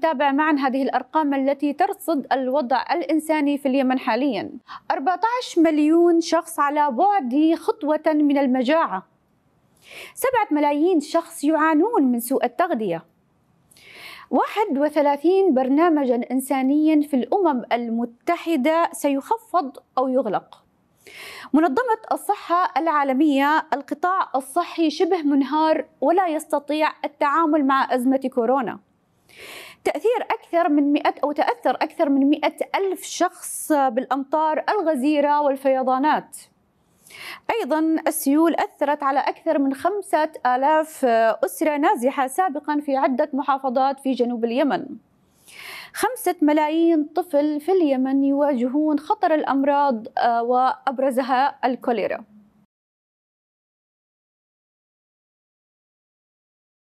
تابع معا هذه الأرقام التي ترصد الوضع الإنساني في اليمن حاليا 14 مليون شخص على بعد خطوة من المجاعة 7 ملايين شخص يعانون من سوء التغذية 31 برنامجا إنسانيا في الأمم المتحدة سيخفض أو يغلق منظمة الصحة العالمية القطاع الصحي شبه منهار ولا يستطيع التعامل مع أزمة كورونا تأثير أكثر من 100 أو تأثر أكثر من 100 ألف شخص بالأمطار الغزيرة والفيضانات أيضا السيول أثرت على أكثر من خمسة آلاف أسرة نازحة سابقا في عدة محافظات في جنوب اليمن خمسة ملايين طفل في اليمن يواجهون خطر الأمراض آه، وأبرزها الكوليرا